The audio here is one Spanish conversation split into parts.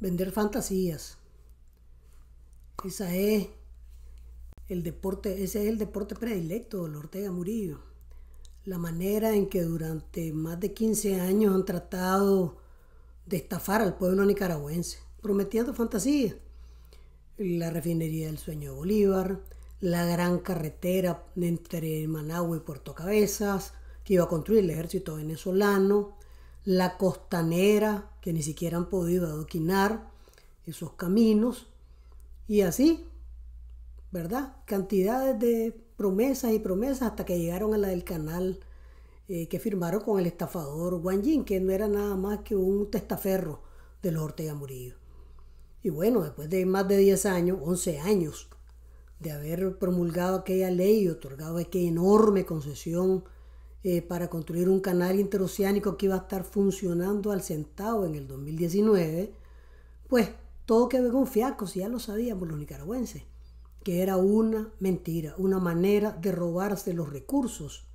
Vender fantasías. Esa es el deporte, ese es el deporte predilecto de Ortega Murillo. La manera en que durante más de 15 años han tratado de estafar al pueblo nicaragüense, prometiendo fantasías. La refinería del sueño de Bolívar, la gran carretera entre Managua y Puerto Cabezas, que iba a construir el ejército venezolano, la costanera, que ni siquiera han podido adoquinar esos caminos, y así, ¿verdad? Cantidades de promesas y promesas hasta que llegaron a la del canal eh, que firmaron con el estafador Wang Yin, que no era nada más que un testaferro de los Ortega Murillo. Y bueno, después de más de 10 años, 11 años, de haber promulgado aquella ley y otorgado aquella enorme concesión eh, para construir un canal interoceánico que iba a estar funcionando al centavo en el 2019, pues todo quedó había con fiasco, si ya lo sabíamos los nicaragüenses, que era una mentira, una manera de robarse los recursos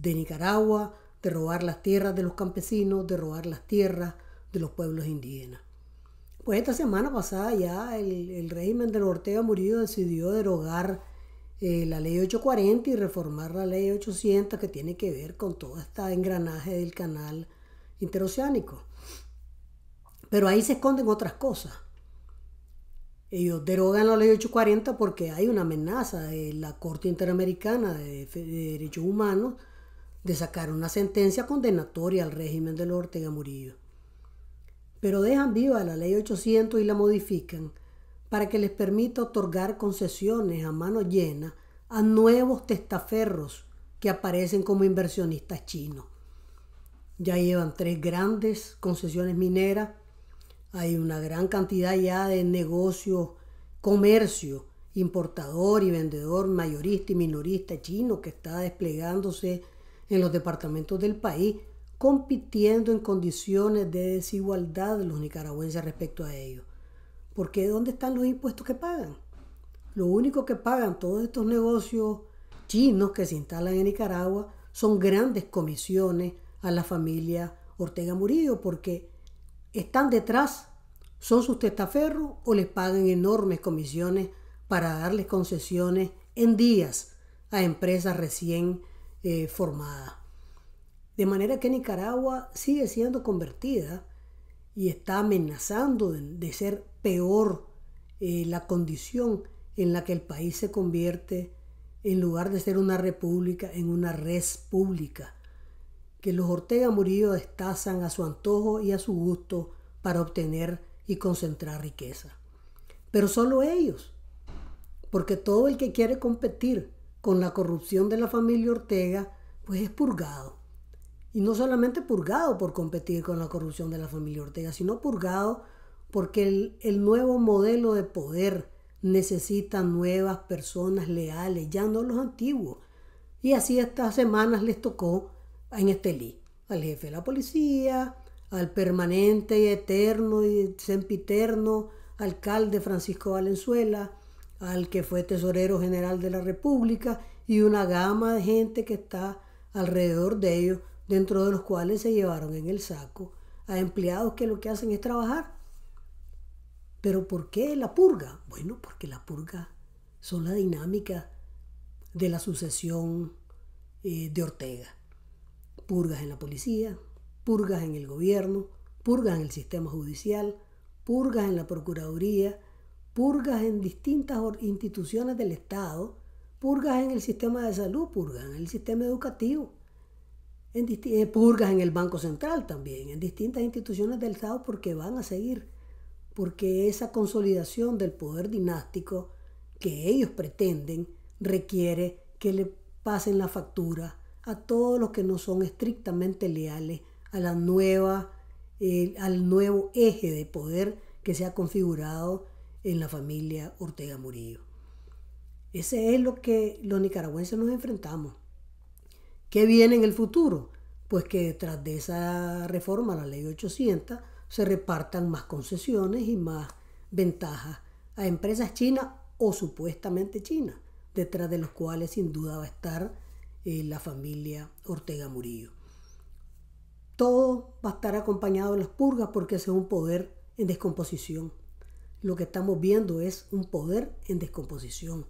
de Nicaragua, de robar las tierras de los campesinos, de robar las tierras de los pueblos indígenas. Pues esta semana pasada ya el, el régimen de Ortega Murillo decidió derogar eh, la ley 840 y reformar la ley 800 que tiene que ver con todo este engranaje del canal interoceánico. Pero ahí se esconden otras cosas. Ellos derogan la ley 840 porque hay una amenaza de la Corte Interamericana de, Derechos Humanos de sacar una sentencia condenatoria al régimen de los Ortega Murillo. Pero dejan viva la ley 800 y la modifican para que les permita otorgar concesiones a mano llena a nuevos testaferros que aparecen como inversionistas chinos. Ya llevan tres grandes concesiones mineras, hay una gran cantidad ya de negocios, comercio, importador y vendedor mayorista y minorista chino que está desplegándose en los departamentos del país, compitiendo en condiciones de desigualdad los nicaragüenses respecto a ellos. Porque ¿dónde están los impuestos que pagan? Lo único que pagan todos estos negocios chinos que se instalan en Nicaragua son grandes comisiones a la familia Ortega Murillo porque están detrás, son sus testaferros o les pagan enormes comisiones para darles concesiones en días a empresas recién eh, formadas. De manera que Nicaragua sigue siendo convertida y está amenazando de, ser peor eh, la condición en la que el país se convierte en lugar de ser una república, en una res pública, que los Ortega Murillo destazan a su antojo y a su gusto para obtener y concentrar riqueza. Pero solo ellos, porque todo el que quiere competir con la corrupción de la familia Ortega, pues es purgado. Y no solamente purgado por competir con la corrupción de la familia Ortega, sino purgado porque el, nuevo modelo de poder necesita nuevas personas leales, ya no los antiguos. Y así estas semanas les tocó en Estelí, al jefe de la policía, al permanente y eterno y sempiterno alcalde Francisco Valenzuela, al que fue tesorero general de la República y una gama de gente que está alrededor de ellos dentro de los cuales se llevaron en el saco a empleados que lo que hacen es trabajar. Pero ¿por qué la purga? Bueno, porque la purga son la dinámica de la sucesión eh, de Ortega. Purgas en la policía, purgas en el gobierno, purgas en el sistema judicial, purgas en la Procuraduría, purgas en distintas instituciones del Estado, purgas en el sistema de salud, purgas en el sistema educativo en eh, purgas en el Banco Central también, en distintas instituciones del Estado, porque van a seguir, porque esa consolidación del poder dinástico que ellos pretenden requiere que le pasen la factura a todos los que no son estrictamente leales a la nueva, eh, al nuevo eje de poder que se ha configurado en la familia Ortega Murillo. Ese es lo que los nicaragüenses nos enfrentamos. ¿Qué viene en el futuro? Pues que detrás de esa reforma, la ley 800, se repartan más concesiones y más ventajas a empresas chinas o supuestamente chinas, detrás de los cuales sin duda va a estar eh, la familia Ortega Murillo. Todo va a estar acompañado de las purgas porque es un poder en descomposición. Lo que estamos viendo es un poder en descomposición,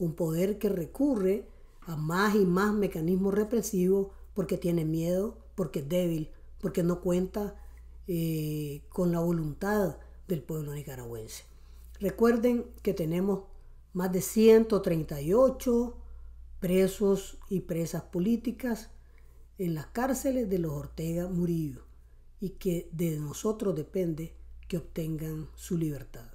un poder que recurre a más y más mecanismos represivos porque tiene miedo, porque es débil, porque no cuenta eh, con la voluntad del pueblo nicaragüense. Recuerden que tenemos más de 138 presos y presas políticas en las cárceles de los Ortega Murillo y que de nosotros depende que obtengan su libertad.